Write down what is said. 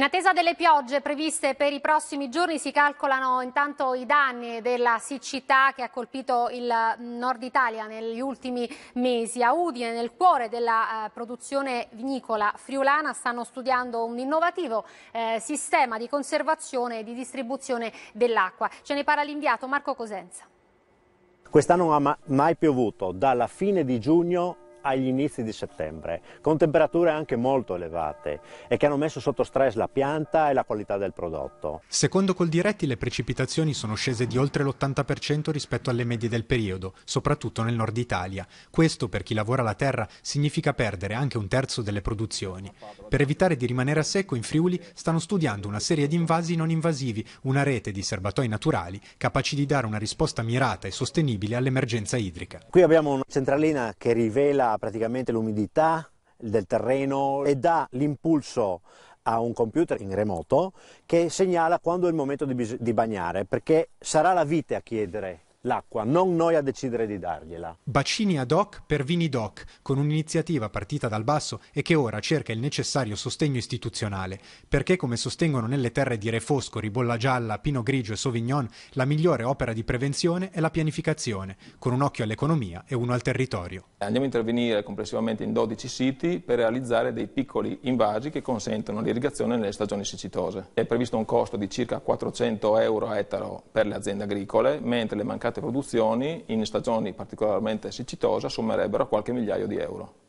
In attesa delle piogge previste per i prossimi giorni si calcolano intanto i danni della siccità che ha colpito il nord Italia negli ultimi mesi. A Udine, nel cuore della eh, produzione vinicola friulana, stanno studiando un innovativo eh, sistema di conservazione e di distribuzione dell'acqua. Ce ne parla l'inviato Marco Cosenza. Quest'anno non ha mai piovuto, dalla fine di giugno agli inizi di settembre, con temperature anche molto elevate e che hanno messo sotto stress la pianta e la qualità del prodotto. Secondo Coldiretti le precipitazioni sono scese di oltre l'80% rispetto alle medie del periodo, soprattutto nel nord Italia. Questo per chi lavora la terra significa perdere anche un terzo delle produzioni. Per evitare di rimanere a secco in Friuli stanno studiando una serie di invasi non invasivi, una rete di serbatoi naturali capaci di dare una risposta mirata e sostenibile all'emergenza idrica. Qui abbiamo una centralina che rivela praticamente l'umidità del terreno e dà l'impulso a un computer in remoto che segnala quando è il momento di, di bagnare, perché sarà la vite a chiedere l'acqua, non noi a decidere di dargliela. Bacini ad hoc per vini doc, con un'iniziativa partita dal basso e che ora cerca il necessario sostegno istituzionale, perché come sostengono nelle terre di Refosco, Ribolla Gialla, Pino Grigio e Sauvignon, la migliore opera di prevenzione è la pianificazione, con un occhio all'economia e uno al territorio. Andiamo a intervenire complessivamente in 12 siti per realizzare dei piccoli invasi che consentono l'irrigazione nelle stagioni siccitose. È previsto un costo di circa 400 euro a ettaro per le aziende agricole, mentre le mancanze mancate produzioni in stagioni particolarmente siccitose sommerebbero qualche migliaio di euro.